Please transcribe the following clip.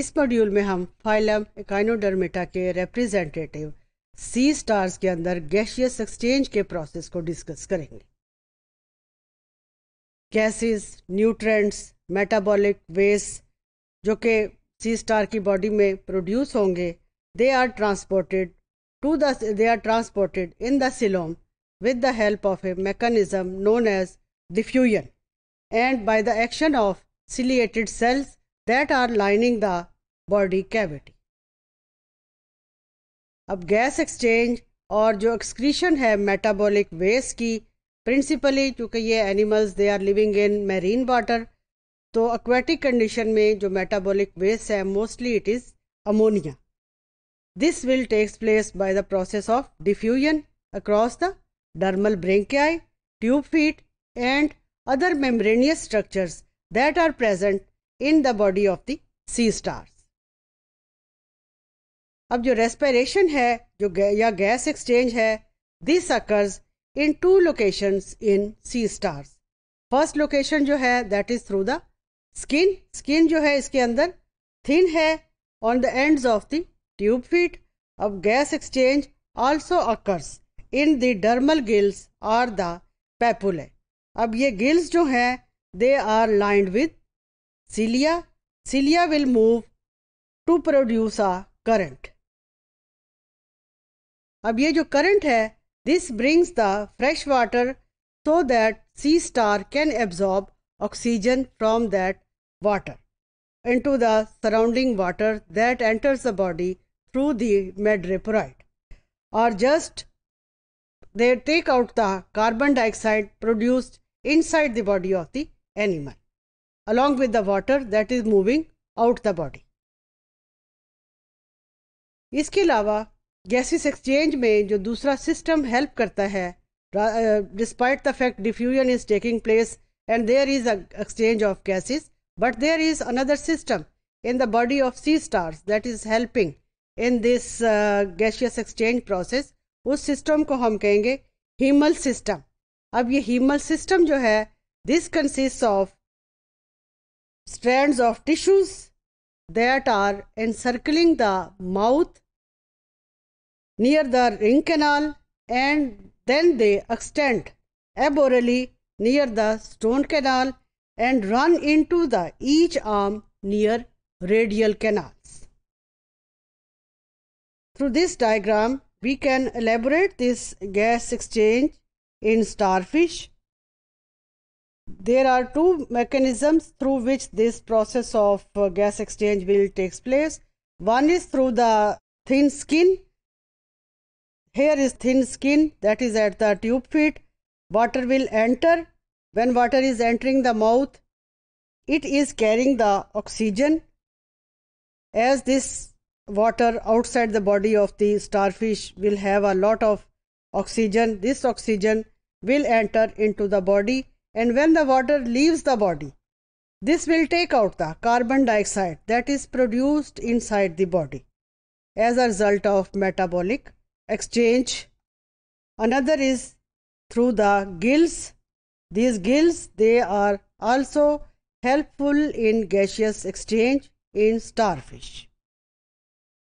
इस मॉड्यूल में हम फाइलम एकाइनोडर्मेटा के रिप्रेजेंटेटिव सी स्टार्स के अंदर गैशियस एक्सचेंज के प्रोसेस को डिस्कस करेंगे गैसेस न्यूट्रेंट्स मेटाबॉलिक वेस्ट जो कि सी स्टार की बॉडी में प्रोड्यूस होंगे they are transported to the they are transported in the coelom with the help of a mechanism known as diffusion and by the action of ciliated cells that are lining the body cavity अब gas exchange और जो excretion है metabolic waste की principally क्योंकि ये animals they are living in marine water तो aquatic condition में जो मेटाबॉलिक वेस्ट है mostly it is ammonia this will takes place by the process of diffusion across the dermal branchiae tube feet and other membranous structures that are present in the body of the sea stars अब जो respiration है जो या gas exchange है this occurs in two locations in sea stars first location जो है that is through the skin skin जो है इसके अंदर थिन है on the ends of the tube feet अब gas exchange also occurs in the dermal gills or the papulae अब ये गिल्स जो हैं they are lined with cilia cilia will move to produce a current ab this brings the fresh water so that sea star can absorb oxygen from that water into the surrounding water that enters the body through the madreporite or just they take out the carbon dioxide produced inside the body of the animal along with the water that is moving out the body इसके अलावा gases exchange में जो दूसरा system help करता है despite the fact diffusion is taking place and there is exchange of gases but there is another system in the body of sea stars that is helping in this uh, gaseous exchange process उस system को हम कहेंगे haemal system अब ये haemal system जो है this consist of strands of tissues that are encircling the mouth near the ring canal and then they extend aborally near the stone canal and run into the each arm near radial canals. Through this diagram, we can elaborate this gas exchange in starfish there are two mechanisms through which this process of uh, gas exchange will takes place. One is through the thin skin. Here is thin skin that is at the tube feet. Water will enter. When water is entering the mouth, it is carrying the oxygen. As this water outside the body of the starfish will have a lot of oxygen, this oxygen will enter into the body and when the water leaves the body this will take out the carbon dioxide that is produced inside the body as a result of metabolic exchange another is through the gills these gills they are also helpful in gaseous exchange in starfish